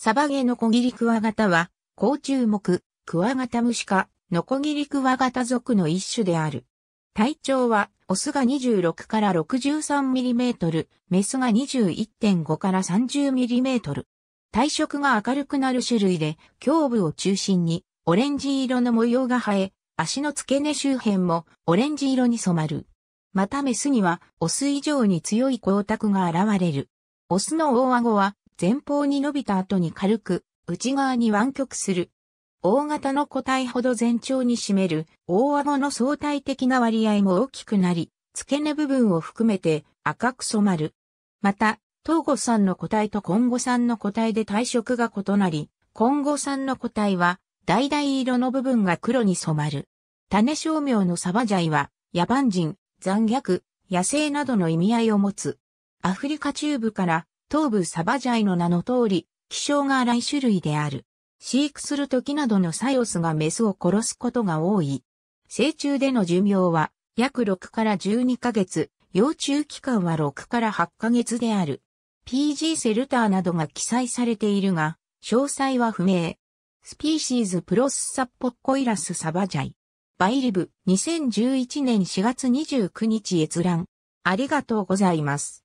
サバゲノコギリクワガタは、甲虫目、クワガタムシ科ノコギリクワガタ属の一種である。体長は、オスが26から63ミリメートル、メスが21.5から30ミリメートル。体色が明るくなる種類で、胸部を中心に、オレンジ色の模様が生え、足の付け根周辺もオレンジ色に染まる。またメスには、オス以上に強い光沢が現れる。オスの大顎は前方に伸びた後に軽く、内側に湾曲する。大型の個体ほど全長に占める大顎の相対的な割合も大きくなり、付け根部分を含めて赤く染まる。また、東後んの個体と今後んの個体で体色が異なり、今後んの個体は、橙色の部分が黒に染まる。種商名のサバジャイは、野蛮人、残虐、野生などの意味合いを持つ。アフリカ中部から東部サバジャイの名の通り、気性が荒い種類である。飼育する時などのサイオスがメスを殺すことが多い。成虫での寿命は約6から12ヶ月、幼虫期間は6から8ヶ月である。PG セルターなどが記載されているが、詳細は不明。スピーシーズプロスサッポッコイラスサバジャイ。バイリブ2011年4月29日閲覧。ありがとうございます。